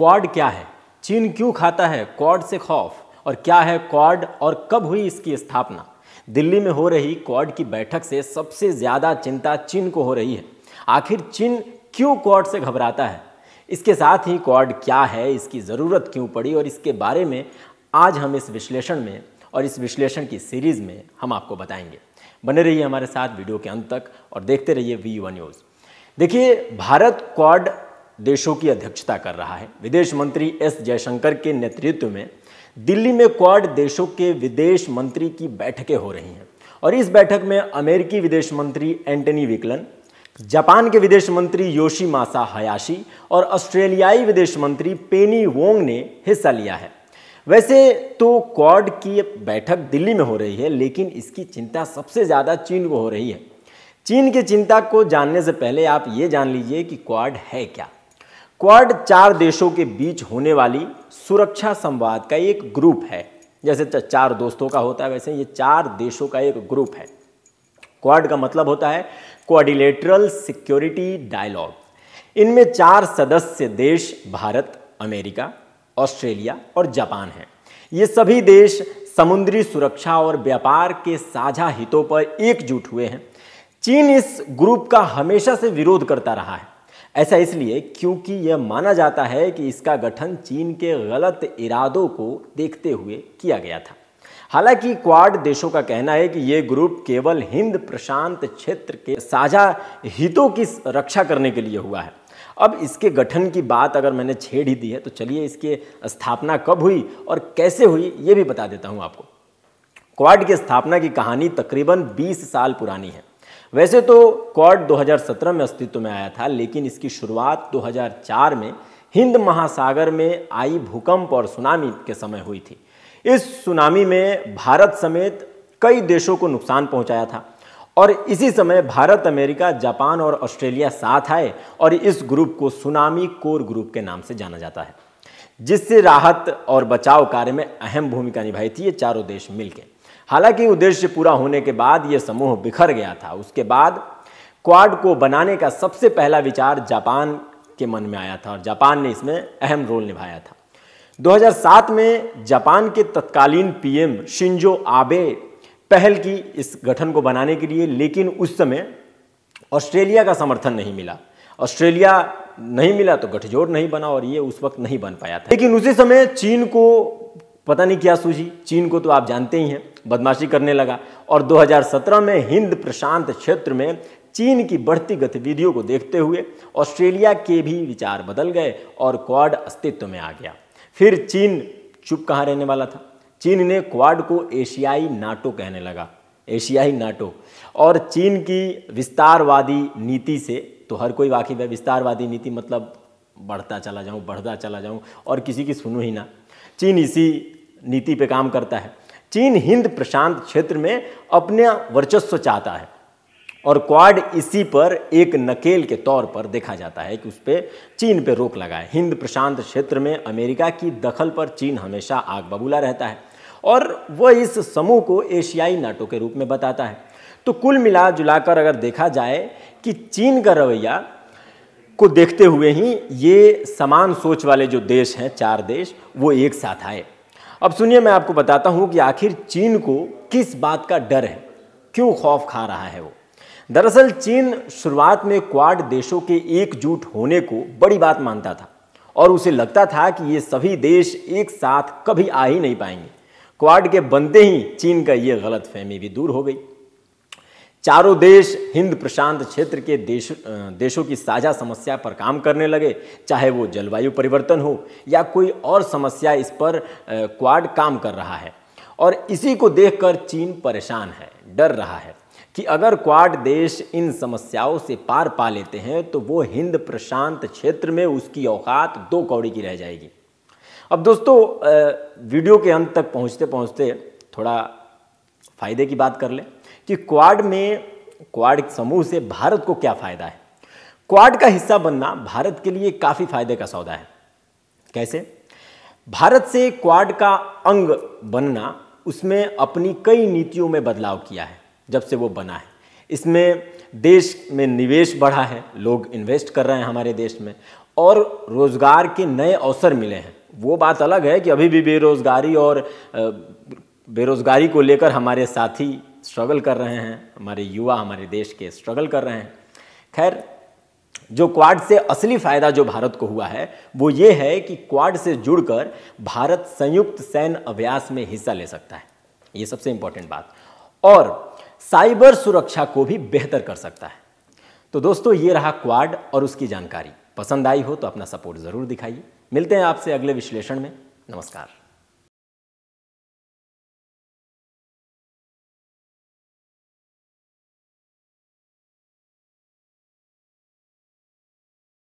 quad क्या है चीन क्यों खाता है क्वाड से खौफ और क्या है क्वाड और कब हुई इसकी स्थापना दिल्ली में हो रही क्वाड की बैठक से सबसे ज़्यादा चिंता चीन को हो रही है आखिर चीन क्यों क्वाड से घबराता है इसके साथ ही क्वाड क्या है इसकी ज़रूरत क्यों पड़ी और इसके बारे में आज हम इस विश्लेषण में और इस विश्लेषण की सीरीज़ में हम आपको बताएंगे बने रहिए हमारे साथ वीडियो के अंत तक और देखते रहिए वी वन न्यूज़ देखिए भारत क्वाड देशों की अध्यक्षता कर रहा है विदेश मंत्री एस जयशंकर के नेतृत्व में दिल्ली में क्वाड देशों के विदेश मंत्री की बैठकें हो रही हैं और इस बैठक में अमेरिकी विदेश मंत्री एंटनी विकलन जापान के विदेश मंत्री योशी मासा हयाशी और ऑस्ट्रेलियाई विदेश मंत्री पेनी वोंग ने हिस्सा लिया है वैसे तो क्वाड की बैठक दिल्ली में हो रही है लेकिन इसकी चिंता सबसे ज़्यादा चीन को हो रही है चीन की चिंता को जानने से पहले आप ये जान लीजिए कि क्वाड है क्या क्वाड चार देशों के बीच होने वाली सुरक्षा संवाद का एक ग्रुप है जैसे चार दोस्तों का होता है वैसे ये चार देशों का एक ग्रुप है क्वाड का मतलब होता है क्वाडिलेटरल सिक्योरिटी डायलॉग इनमें चार सदस्य देश भारत अमेरिका ऑस्ट्रेलिया और जापान हैं ये सभी देश समुद्री सुरक्षा और व्यापार के साझा हितों पर एकजुट हुए हैं चीन इस ग्रुप का हमेशा से विरोध करता रहा है ऐसा इसलिए क्योंकि यह माना जाता है कि इसका गठन चीन के गलत इरादों को देखते हुए किया गया था हालांकि क्वाड देशों का कहना है कि ये ग्रुप केवल हिंद प्रशांत क्षेत्र के साझा हितों की रक्षा करने के लिए हुआ है अब इसके गठन की बात अगर मैंने छेड़ ही दी है तो चलिए इसकी स्थापना कब हुई और कैसे हुई ये भी बता देता हूँ आपको क्वाड की स्थापना की कहानी तकरीबन 20 साल पुरानी है वैसे तो क्वाड 2017 में अस्तित्व में आया था लेकिन इसकी शुरुआत 2004 में हिंद महासागर में आई भूकंप और सुनामी के समय हुई थी इस सुनामी में भारत समेत कई देशों को नुकसान पहुंचाया था और इसी समय भारत अमेरिका जापान और ऑस्ट्रेलिया साथ आए और इस ग्रुप को सुनामी कोर ग्रुप के नाम से जाना जाता है जिससे राहत और बचाव कार्य में अहम भूमिका निभाई थी ये चारों देश मिलकर हालांकि उद्देश्य पूरा होने के बाद यह समूह बिखर गया था उसके बाद क्वाड को बनाने का सबसे पहला विचार जापान के मन में आया था और जापान ने इसमें अहम रोल निभाया था 2007 में जापान के तत्कालीन पीएम शिंजो आबे पहल की इस गठन को बनाने के लिए लेकिन उस समय ऑस्ट्रेलिया का समर्थन नहीं मिला ऑस्ट्रेलिया नहीं मिला तो गठजोड़ नहीं बना और ये उस वक्त नहीं बन पाया था लेकिन उसी समय चीन को पता नहीं क्या सूझी चीन को तो आप जानते ही हैं बदमाशी करने लगा और 2017 में हिंद प्रशांत क्षेत्र में चीन की बढ़ती गतिविधियों को देखते हुए ऑस्ट्रेलिया के भी विचार बदल गए और क्वाड अस्तित्व में आ गया फिर चीन चुप कहाँ रहने वाला था चीन ने क्वाड को एशियाई नाटो कहने लगा एशियाई नाटो और चीन की विस्तारवादी नीति से तो हर कोई वाकिफ है विस्तारवादी नीति मतलब बढ़ता चला जाऊँ बढ़ता चला जाऊँ और किसी की सुनो ही ना चीन इसी नीति पे काम करता है चीन हिंद प्रशांत क्षेत्र में अपने वर्चस्व चाहता है और क्वाड इसी पर एक नकेल के तौर पर देखा जाता है कि उस पर चीन पे रोक लगाए हिंद प्रशांत क्षेत्र में अमेरिका की दखल पर चीन हमेशा आग बबूला रहता है और वह इस समूह को एशियाई नाटो के रूप में बताता है तो कुल मिला जुलाकर अगर देखा जाए कि चीन का रवैया को देखते हुए ही ये समान सोच वाले जो देश हैं चार देश वो एक साथ आए अब सुनिए मैं आपको बताता हूँ कि आखिर चीन को किस बात का डर है क्यों खौफ खा रहा है वो दरअसल चीन शुरुआत में क्वाड देशों के एकजुट होने को बड़ी बात मानता था और उसे लगता था कि ये सभी देश एक साथ कभी आ ही नहीं पाएंगे क्वाड के बनते ही चीन का ये गलत फहमी भी दूर हो गई चारों देश हिंद प्रशांत क्षेत्र के देश देशों की साझा समस्या पर काम करने लगे चाहे वो जलवायु परिवर्तन हो या कोई और समस्या इस पर क्वाड काम कर रहा है और इसी को देखकर चीन परेशान है डर रहा है कि अगर क्वाड देश इन समस्याओं से पार पा लेते हैं तो वो हिंद प्रशांत क्षेत्र में उसकी औकात दो कौड़ी की रह जाएगी अब दोस्तों वीडियो के अंत तक पहुंचते पहुंचते थोड़ा फ़ायदे की बात कर लें कि क्वाड में क्वाड समूह से भारत को क्या फ़ायदा है क्वाड का हिस्सा बनना भारत के लिए काफ़ी फायदे का सौदा है कैसे भारत से क्वाड का अंग बनना उसमें अपनी कई नीतियों में बदलाव किया है जब से वो बना है इसमें देश में निवेश बढ़ा है लोग इन्वेस्ट कर रहे हैं हमारे देश में और रोज़गार के नए अवसर मिले हैं वो बात अलग है कि अभी भी बेरोज़गारी और बेरोज़गारी को लेकर हमारे साथी स्ट्रगल कर रहे हैं हमारे युवा हमारे देश के स्ट्रगल कर रहे हैं खैर जो क्वाड से असली फ़ायदा जो भारत को हुआ है वो ये है कि क्वाड से जुड़कर भारत संयुक्त सैन्य अभ्यास में हिस्सा ले सकता है ये सबसे इंपॉर्टेंट बात और साइबर सुरक्षा को भी बेहतर कर सकता है तो दोस्तों ये रहा क्वाड और उसकी जानकारी पसंद आई हो तो अपना सपोर्ट ज़रूर दिखाइए मिलते हैं आपसे अगले विश्लेषण में नमस्कार